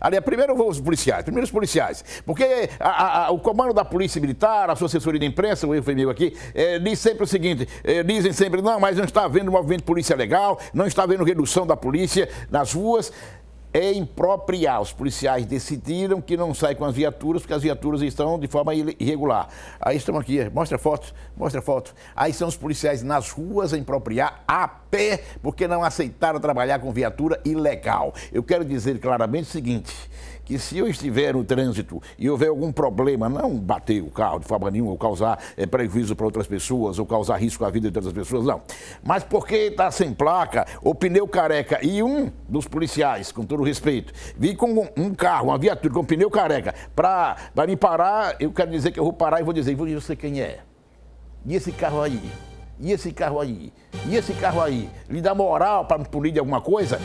Aliás, primeiro os policiais, primeiro os policiais. Porque eh, a, a, o comando da Polícia Militar, a sua assessoria da imprensa, o eufemismo aqui, é, diz sempre o seguinte: é, dizem sempre, não, mas não está havendo movimento de polícia legal, não está havendo redução da polícia nas ruas é impropriar. Os policiais decidiram que não sai com as viaturas, porque as viaturas estão de forma irregular. Aí estão aqui, mostra foto, mostra foto. Aí são os policiais nas ruas a impropriar a pé, porque não aceitaram trabalhar com viatura ilegal. Eu quero dizer claramente o seguinte: que se eu estiver no trânsito e houver algum problema, não bater o carro de forma nenhuma, ou causar é, prejuízo para outras pessoas, ou causar risco à vida de outras pessoas, não. Mas porque está sem placa, o pneu careca, e um dos policiais, com todo respeito, vi com um carro, uma viatura com pneu careca, para me parar, eu quero dizer que eu vou parar e vou dizer, eu sei quem é. E esse carro aí? E esse carro aí? E esse carro aí? Lhe dá moral para me punir de alguma coisa?